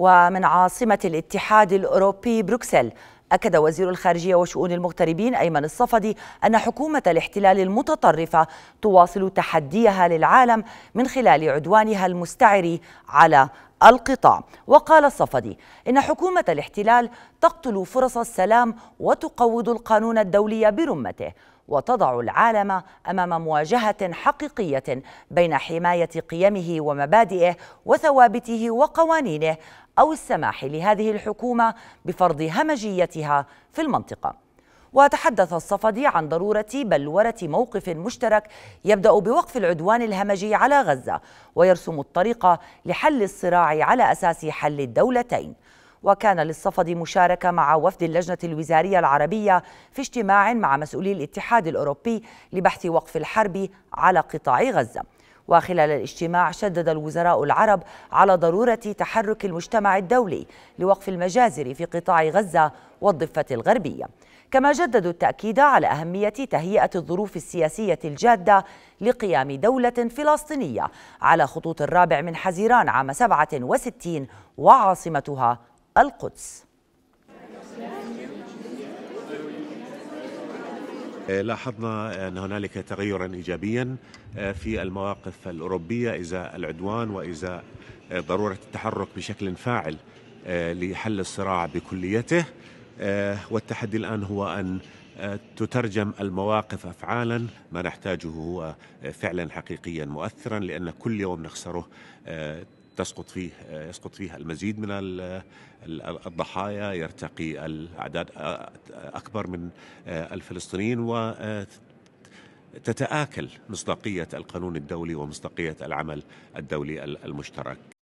ومن عاصمة الاتحاد الأوروبي بروكسل أكد وزير الخارجية وشؤون المغتربين أيمن الصفدي أن حكومة الاحتلال المتطرفة تواصل تحديها للعالم من خلال عدوانها المستعر على القطاع وقال الصفدي إن حكومة الاحتلال تقتل فرص السلام وتقوض القانون الدولي برمته وتضع العالم امام مواجهه حقيقيه بين حمايه قيمه ومبادئه وثوابته وقوانينه او السماح لهذه الحكومه بفرض همجيتها في المنطقه وتحدث الصفدي عن ضرورة بلورة موقف مشترك يبدأ بوقف العدوان الهمجي على غزة ويرسم الطريق لحل الصراع على أساس حل الدولتين وكان للصفد مشاركة مع وفد اللجنة الوزارية العربية في اجتماع مع مسؤولي الاتحاد الأوروبي لبحث وقف الحرب على قطاع غزة وخلال الاجتماع شدد الوزراء العرب على ضرورة تحرك المجتمع الدولي لوقف المجازر في قطاع غزة والضفة الغربية كما جددوا التأكيد على أهمية تهيئة الظروف السياسية الجادة لقيام دولة فلسطينية على خطوط الرابع من حزيران عام 67 وعاصمتها القدس آه، لاحظنا ان هنالك تغيرا ايجابيا آه، في المواقف الاوروبيه ازاء العدوان وازاء آه، ضروره التحرك بشكل فاعل لحل الصراع بكليته والتحدي الان هو ان تترجم المواقف افعالا ما نحتاجه هو فعلا حقيقيا مؤثرا لان كل يوم نخسره تسقط فيه يسقط فيه المزيد من الضحايا يرتقي الأعداد أكبر من آه، الفلسطينيين و آه، تتآكل مصداقية القانون الدولي ومصداقية العمل الدولي المشترك